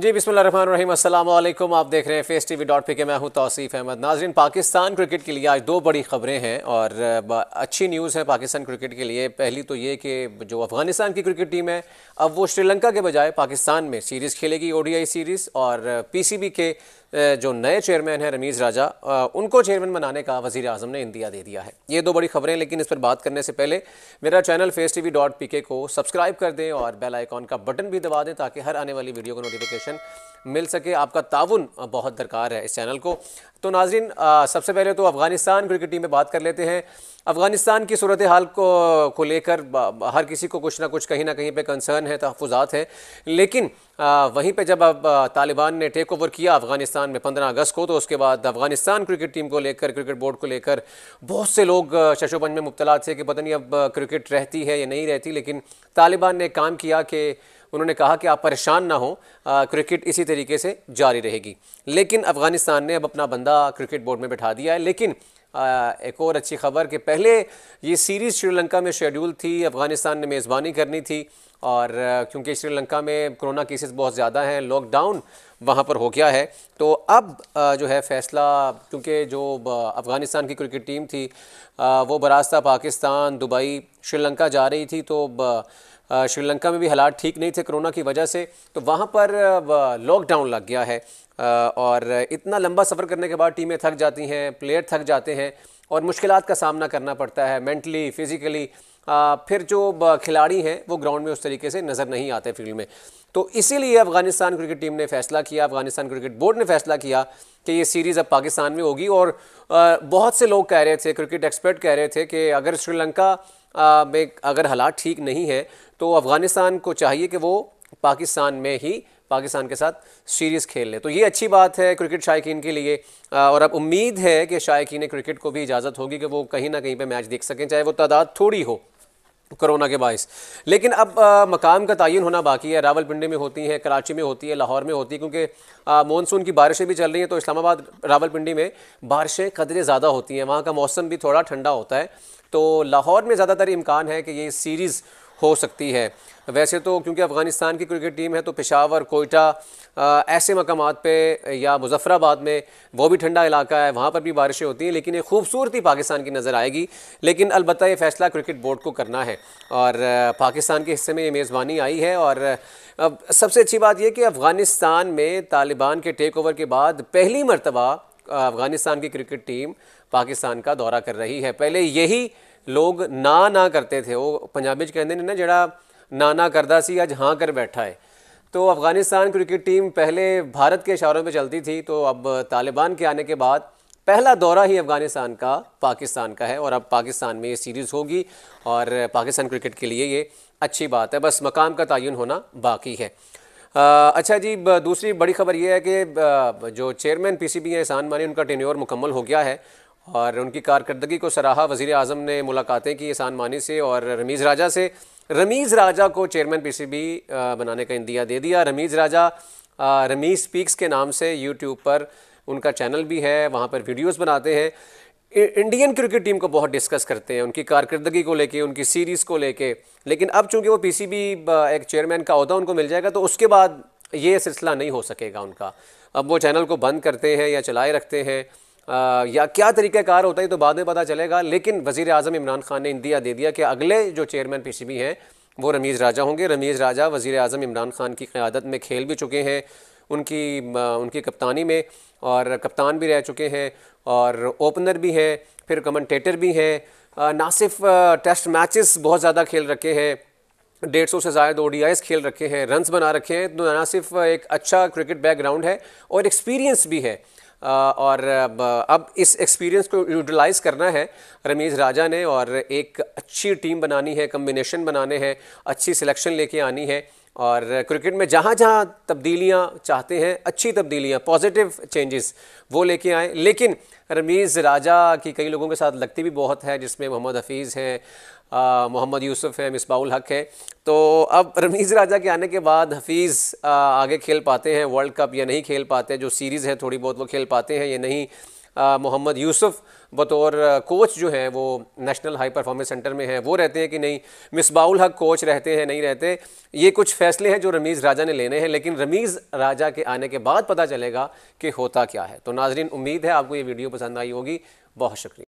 जी अस्सलाम वालेकुम आप देख रहे हैं face T V dot P K मैं हूँ तोसीफ़ अहमद नाजरन पाकिस्तान क्रिकेट के लिए आज दो बड़ी खबरें हैं और अच्छी न्यूज़ है पाकिस्तान क्रिकेट के लिए पहली तो ये कि जो अफ़गानिस्तान की क्रिकेट टीम है अब वो श्रीलंका के बजाय पाकिस्तान में सीरीज़ खेलेगी ओ सीरीज़ और पी के जो नए चेयरमैन हैं रमीज़ राजा उनको चेयरमैन बनाने का वजी अजम ने इंदिया दे दिया है ये दो बड़ी खबरें लेकिन इस पर बात करने से पहले मेरा channel face T V dot P K को सब्सक्राइब कर दें और बेल आइकॉन का बटन भी दबा दें ताकि हर आने वाली वीडियो को नोटिफिकेशन मिल सके आपका ताउन बहुत दरकार है इस चैनल को तो नाजरीन सबसे पहले तो अफगानिस्तान क्रिकेट टीम में बात कर लेते हैं अफगानिस्तान की सूरत हाल को को लेकर हर किसी को कुछ ना कुछ कहीं ना कहीं पे कंसर्न है तहफात है लेकिन आ, वहीं पे जब अब तालिबान ने टेक ओवर किया अफगानिस्तान में 15 अगस्त को तो उसके बाद अफगानिस्तान क्रिकेट टीम को लेकर क्रिकेट बोर्ड को लेकर बहुत से लोग शशोबंद में मुबतला थे कि पता नहीं अब क्रिकेट रहती है या नहीं रहती लेकिन तालिबान ने काम किया कि उन्होंने कहा कि आप परेशान ना हो आ, क्रिकेट इसी तरीके से जारी रहेगी लेकिन अफगानिस्तान ने अब अपना बंदा क्रिकेट बोर्ड में बैठा दिया है लेकिन एक और अच्छी खबर कि पहले ये सीरीज़ श्रीलंका में शेड्यूल थी अफ़गानिस्तान ने मेज़बानी करनी थी और क्योंकि श्रीलंका में कोरोना केसेस बहुत ज़्यादा हैं लॉकडाउन वहाँ पर हो गया है तो अब जो है फैसला क्योंकि जो अफ़गानिस्तान की क्रिकेट टीम थी वो बरास्ता पाकिस्तान दुबई श्रीलंका जा रही थी तो श्रीलंका में भी हालात ठीक नहीं थे कोरोना की वजह से तो वहाँ पर लॉकडाउन लग गया है और इतना लंबा सफ़र करने के बाद टीमें थक जाती हैं प्लेयर थक जाते हैं और मुश्किल का सामना करना पड़ता है मैंटली फिज़िकली फिर जो खिलाड़ी हैं वो ग्राउंड में उस तरीके से नज़र नहीं आते फील्ड में तो इसीलिए अफगानिस्तान क्रिकेट टीम ने फैसला किया अफगानिस्तान क्रिकेट बोर्ड ने फैसला किया कि ये सीरीज़ अब पाकिस्तान में होगी और बहुत से लोग कह रहे थे क्रिकेट एक्सपर्ट कह रहे थे कि अगर श्रीलंका में अगर हालात ठीक नहीं है तो अफ़गानिस्तान को चाहिए कि वो पाकिस्तान में ही पाकिस्तान के साथ सीरीज़ खेल लें तो ये अच्छी बात है क्रिकेट शायकीन के लिए और अब उम्मीद है कि शायकीन क्रिकेट को भी इजाज़त होगी कि वो कहीं ना कहीं पर मैच देख सकें चाहे वो तादाद थोड़ी हो कोरोना के बायस लेकिन अब आ, मकाम का तयन होना बाकी है रावलपिंडी में होती है कराची में होती है लाहौर में होती है क्योंकि मानसून की बारिशें भी चल रही हैं तो इस्लामाबाद रावलपिंडी में बारिशें कदरे ज़्यादा होती हैं वहाँ का मौसम भी थोड़ा ठंडा होता है तो लाहौर में ज़्यादातर इम्कान है कि ये सीरीज़ हो सकती है वैसे तो क्योंकि अफ़गानिस्तान की क्रिकेट टीम है तो पेशावर कोयटा ऐसे मकाम पर या मुजफ़राबाद में वो भी ठंडा इलाका है वहाँ पर भी बारिशें होती हैं लेकिन ये खूबसूरती पाकिस्तान की नज़र आएगी लेकिन अलबत् ये फ़ैसला क्रिकेट बोर्ड को करना है और पाकिस्तान के हिस्से में ये मेज़बानी आई है और अब सबसे अच्छी बात यह कि अफ़गानिस्तान में तालिबान के टेक ओवर के बाद पहली मरतबा अफ़गानिस्तान की क्रिकेट टीम पाकिस्तान का दौरा कर रही है पहले यही लोग ना ना करते थे वो पंजाबी कहते ना ਨੇ ना ना ਨਾ सी ਕਰਦਾ हाँ कर बैठा है तो अफ़गानिस्तान क्रिकेट टीम पहले भारत के इशारों पर चलती थी तो अब तालिबान के आने के बाद पहला दौरा ही अफ़गानिस्तान का पाकिस्तान का है और अब पाकिस्तान में ये सीरीज़ होगी और पाकिस्तान क्रिकेट के लिए ये अच्छी बात है बस मकाम का तयन होना बाकी है आ, अच्छा जी दूसरी बड़ी खबर यह है कि जो चेयरमैन पीसीबी हैं एहसान मानी उनका टेन्योर मुकम्मल हो गया है और उनकी कारकर्दगी को सराहा वज़ी अजम ने मुलाकातें की इसान मानी से और रमीज़ राजा से रमीज़ राजा को चेयरमैन पीसीबी बनाने का इंदिया दे दिया रमीज़ राजा रमीज़ स्पीक्स के नाम से यूट्यूब पर उनका चैनल भी है वहाँ पर वीडियोज़ बनाते हैं इंडियन क्रिकेट टीम को बहुत डिस्कस करते हैं उनकी कारकर्दगी को लेके उनकी सीरीज़ को लेके लेकिन अब चूंकि वो पीसीबी एक चेयरमैन का अहदा उनको मिल जाएगा तो उसके बाद ये सिलसिला नहीं हो सकेगा उनका अब वो चैनल को बंद करते हैं या चलाए रखते हैं आ, या क्या तरीक़ाकार होता है तो बाद में पता चलेगा लेकिन वजीर अजम इमरान खान ने इंदिया दे दिया कि अगले जो चेयरमैन पी सी बी हैं वो रमीज़ राजा होंगे रमीज़ राजा वज़ी अजम इमरान खान की क़्यादत में खेल भी चुके हैं उनकी उनकी कप्तानी में और कप्तान भी रह चुके हैं और ओपनर भी हैं फिर कमेंटेटर भी हैं ना सिर्फ टेस्ट मैचेस बहुत ज़्यादा खेल रखे हैं डेढ़ सौ से ज़ायद ओ खेल रखे हैं रनस बना रखे हैं तो ना सिर्फ एक अच्छा क्रिकेट बैकग्राउंड है और एक्सपीरियंस भी है और अब इस एक्सपीरियंस को यूटिलाइज़ करना है रमीज़ राजा ने और एक अच्छी टीम बनानी है कम्बिनेशन बनाने हैं अच्छी सिलेक्शन लेके आनी है और क्रिकेट में जहाँ जहाँ तब्दीलियाँ चाहते हैं अच्छी तब्दीलियाँ पॉजिटिव चेंजेस वो लेके आए लेकिन रमीज़ राजा की कई लोगों के साथ लगती भी बहुत है जिसमें मोहम्मद हफीज़ हैं मोहम्मद यूसुफ हैं मिसबाउल हक हैं तो अब रमीज़ राजा के आने के बाद हफीज़ आगे खेल पाते हैं वर्ल्ड कप या नहीं खेल पाते जो सीरीज़ है थोड़ी बहुत वो खेल पाते हैं या नहीं मोहम्मद यूसुफ़ बतौर कोच जो हैं वो नेशनल हाई परफॉर्मेंस सेंटर में हैं वो रहते हैं कि नहीं मिसबाउल हक कोच रहते हैं नहीं रहते ये कुछ फैसले हैं जो रमीज़ राजा ने लेने हैं लेकिन रमीज़ राजा के आने के बाद पता चलेगा कि होता क्या है तो नाजरीन उम्मीद है आपको ये वीडियो पसंद आई होगी बहुत शुक्रिया